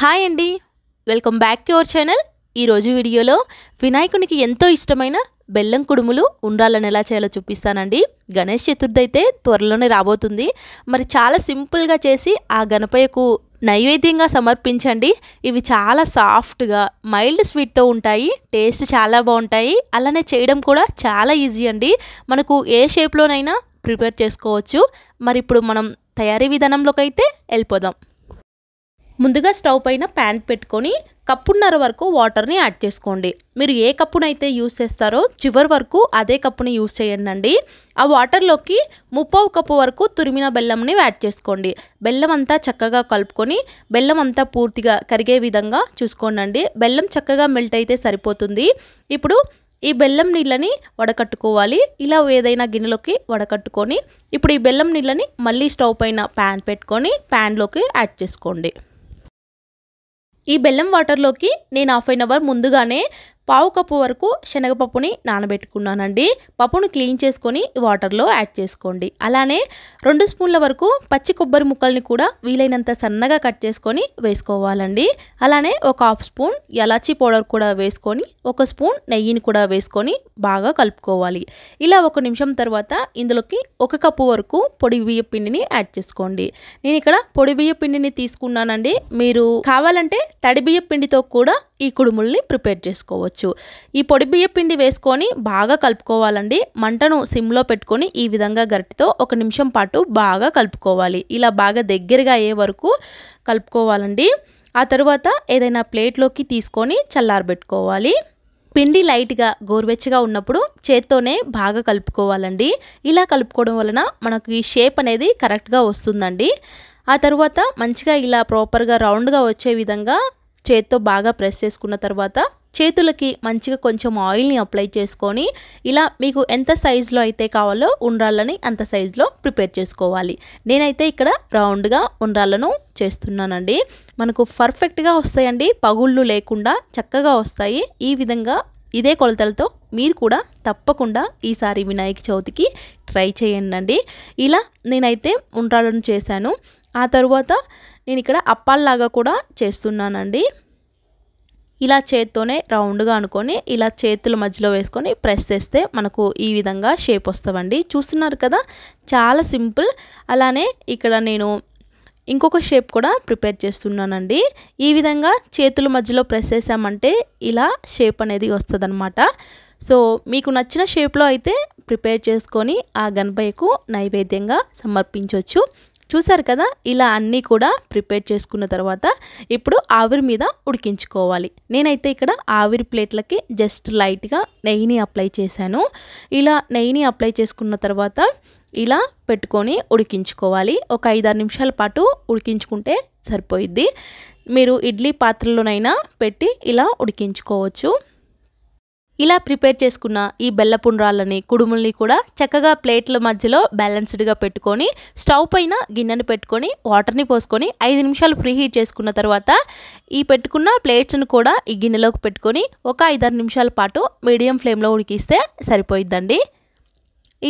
hi అండి welcome back to our channel ఈరోజు వీడియోలో వినాయకునికి ఎంతో ఇష్టమైన బెల్లం కుడుములు ఉండాలని ఎలా చేయాలో చూపిస్తానండి గణేష్ చతుర్థి అయితే త్వరలోనే రాబోతుంది మరి చాలా సింపుల్గా చేసి ఆ గణపయ్యకు నైవేద్యంగా సమర్పించండి ఇవి చాలా సాఫ్ట్గా మైల్డ్ స్వీట్తో ఉంటాయి టేస్ట్ చాలా బాగుంటాయి అలానే చేయడం కూడా చాలా ఈజీ అండి మనకు ఏ షేప్లోనైనా ప్రిపేర్ చేసుకోవచ్చు మరి ఇప్పుడు మనం తయారీ విధానంలోకి అయితే వెళ్ళిపోదాం ముందుగా స్టవ్ పైన ప్యాన్ పెట్టుకొని కప్పున్నర వరకు వాటర్ని యాడ్ చేసుకోండి మీరు ఏ కప్పునైతే యూస్ చేస్తారో చివరి వరకు అదే కప్పుని యూస్ చేయండి ఆ వాటర్లోకి ముప్పావు కప్పు వరకు తురిమిన బెల్లంని యాడ్ చేసుకోండి బెల్లం అంతా చక్కగా కలుపుకొని బెల్లం అంతా పూర్తిగా కరిగే విధంగా చూసుకోండి బెల్లం చక్కగా మెల్ట్ అయితే సరిపోతుంది ఇప్పుడు ఈ బెల్లం నీళ్ళని వడకట్టుకోవాలి ఇలా ఏదైనా గిన్నెలోకి వడకట్టుకొని ఇప్పుడు ఈ బెల్లం నీళ్ళని మళ్ళీ స్టవ్ పైన ప్యాన్ పెట్టుకొని ప్యాన్లోకి యాడ్ చేసుకోండి ఈ బెల్లం వాటర్లోకి నేను హాఫ్ అన్ అవర్ ముందుగానే పావు కప్పు వరకు శనగపప్పుని నానబెట్టుకున్నానండి పప్పును క్లీన్ చేసుకొని వాటర్లో యాడ్ చేసుకోండి అలానే రెండు స్పూన్ల వరకు పచ్చి కొబ్బరి ముక్కల్ని కూడా వీలైనంత సన్నగా కట్ చేసుకొని వేసుకోవాలండి అలానే ఒక హాఫ్ స్పూన్ ఎలాచి పౌడర్ కూడా వేసుకొని ఒక స్పూన్ నెయ్యిని కూడా వేసుకొని బాగా కలుపుకోవాలి ఇలా ఒక నిమిషం తర్వాత ఇందులోకి ఒక కప్పు వరకు పొడి బియ్య పిండిని యాడ్ చేసుకోండి నేను ఇక్కడ పొడి బియ్య పిండిని తీసుకున్నానండి మీరు కావాలంటే తడి బియ్య పిండితో కూడా ఈ కుడుముల్ని ప్రిపేర్ చేసుకోవచ్చు ఈ పొడి బియ్య పిండి వేసుకొని బాగా కలుపుకోవాలండి మంటను సిమ్లో పెట్టుకొని ఈ విధంగా గరిటితో ఒక నిమిషం పాటు బాగా కలుపుకోవాలి ఇలా బాగా దగ్గరగా అయ్యే వరకు కలుపుకోవాలండి ఆ తర్వాత ఏదైనా ప్లేట్లోకి తీసుకొని చల్లారబెట్టుకోవాలి పిండి లైట్గా గోరువెచ్చగా ఉన్నప్పుడు చేత్తోనే బాగా కలుపుకోవాలండి ఇలా కలుపుకోవడం వలన మనకు ఈ షేప్ అనేది కరెక్ట్గా వస్తుందండి ఆ తర్వాత మంచిగా ఇలా ప్రాపర్గా రౌండ్గా వచ్చే విధంగా చేత్తో బాగా ప్రెస్ చేసుకున్న తర్వాత చేతులకి మంచిగా కొంచెం ఆయిల్ని అప్లై చేసుకొని ఇలా మీకు ఎంత సైజులో అయితే కావాలో ఉండ్రాళ్ళని అంత సైజులో ప్రిపేర్ చేసుకోవాలి నేనైతే ఇక్కడ రౌండ్గా ఉండ్రాళ్ళను చేస్తున్నానండి మనకు పర్ఫెక్ట్గా వస్తాయండి పగుళ్ళు లేకుండా చక్కగా వస్తాయి ఈ విధంగా ఇదే కొలతలతో మీరు కూడా తప్పకుండా ఈసారి వినాయక చవితికి ట్రై చేయండి ఇలా నేనైతే ఉండ్రాళ్ళను చేశాను ఆ తరువాత నేను ఇక్కడ అప్పాల్లాగా కూడా చేస్తున్నానండి ఇలా చేత్తోనే రౌండ్గా అనుకొని ఇలా చేతుల మధ్యలో వేసుకొని ప్రెస్ చేస్తే మనకు ఈ విధంగా షేప్ వస్తామండి చూస్తున్నారు కదా చాలా సింపుల్ అలానే ఇక్కడ నేను ఇంకొక షేప్ కూడా ప్రిపేర్ చేస్తున్నానండి ఈ విధంగా చేతుల మధ్యలో ప్రెస్ చేసామంటే ఇలా షేప్ అనేది వస్తుంది సో మీకు నచ్చిన షేప్లో అయితే ప్రిపేర్ చేసుకొని ఆ గణపయ్యకు నైవేద్యంగా సమర్పించవచ్చు చూసారు కదా ఇలా అన్నీ కూడా ప్రిపేర్ చేసుకున్న తర్వాత ఇప్పుడు ఆవిరి మీద ఉడికించుకోవాలి నేనైతే ఇక్కడ ఆవిరి ప్లేట్లకి జస్ట్ లైట్గా నెయ్యిని అప్లై చేశాను ఇలా నెయ్యిని అప్లై చేసుకున్న తర్వాత ఇలా పెట్టుకొని ఉడికించుకోవాలి ఒక ఐదారు నిమిషాల పాటు ఉడికించుకుంటే సరిపోయిద్ది మీరు ఇడ్లీ పాత్రలోనైనా పెట్టి ఇలా ఉడికించుకోవచ్చు ఇలా ప్రిపేర్ చేసుకున్న ఈ బెల్లపుండ్రాలని కుడుముల్ని కూడా చక్కగా ప్లేట్ల మధ్యలో బ్యాలెన్స్డ్గా పెట్టుకొని స్టవ్ పైన గిన్నెను పెట్టుకొని వాటర్ని పోసుకొని ఐదు నిమిషాలు ఫ్రీ హీట్ చేసుకున్న తర్వాత ఈ పెట్టుకున్న ప్లేట్స్ను కూడా ఈ గిన్నెలోకి పెట్టుకొని ఒక ఐదారు నిమిషాల పాటు మీడియం ఫ్లేమ్లో ఉడికిస్తే సరిపోయిద్దండి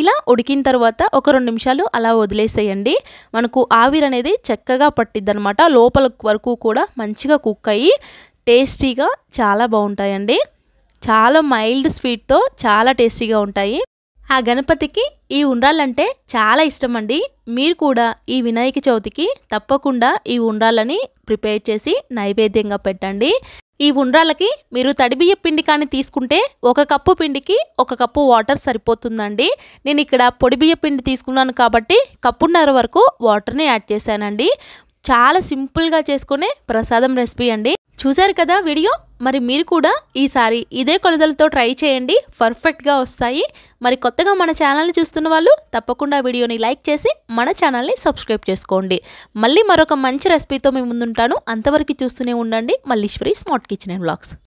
ఇలా ఉడికిన తర్వాత ఒక రెండు నిమిషాలు అలా వదిలేసేయండి మనకు ఆవిరి అనేది చక్కగా పట్టిద్దనమాట లోపల వరకు కూడా మంచిగా కుక్ అయ్యి టేస్టీగా చాలా బాగుంటాయండి చాలా మైల్డ్ స్వీట్తో చాలా టేస్టీగా ఉంటాయి ఆ గణపతికి ఈ ఉండ్రాలంటే చాలా ఇష్టం అండి మీరు కూడా ఈ వినాయక చవితికి తప్పకుండా ఈ ఉండ్రాలని ప్రిపేర్ చేసి నైవేద్యంగా పెట్టండి ఈ ఉండ్రాలకి మీరు తడిబియ్య పిండి కానీ తీసుకుంటే ఒక కప్పు పిండికి ఒక కప్పు వాటర్ సరిపోతుందండి నేను ఇక్కడ పొడి బియ్య పిండి తీసుకున్నాను కాబట్టి కప్పున్నర వరకు వాటర్ని యాడ్ చేశానండి చాలా సింపుల్గా చేసుకునే ప్రసాదం రెసిపీ అండి చూసారు కదా వీడియో మరి మీరు కూడా ఈసారి ఇదే కొలతలతో ట్రై చేయండి పర్ఫెక్ట్గా వస్తాయి మరి కొత్తగా మన ఛానల్ని చూస్తున్న వాళ్ళు తప్పకుండా వీడియోని లైక్ చేసి మన ఛానల్ని సబ్స్క్రైబ్ చేసుకోండి మళ్ళీ మరొక మంచి రెసిపీతో మేము ముందుంటాను అంతవరకు చూస్తూనే ఉండండి Malleswari smart kitchen and blogs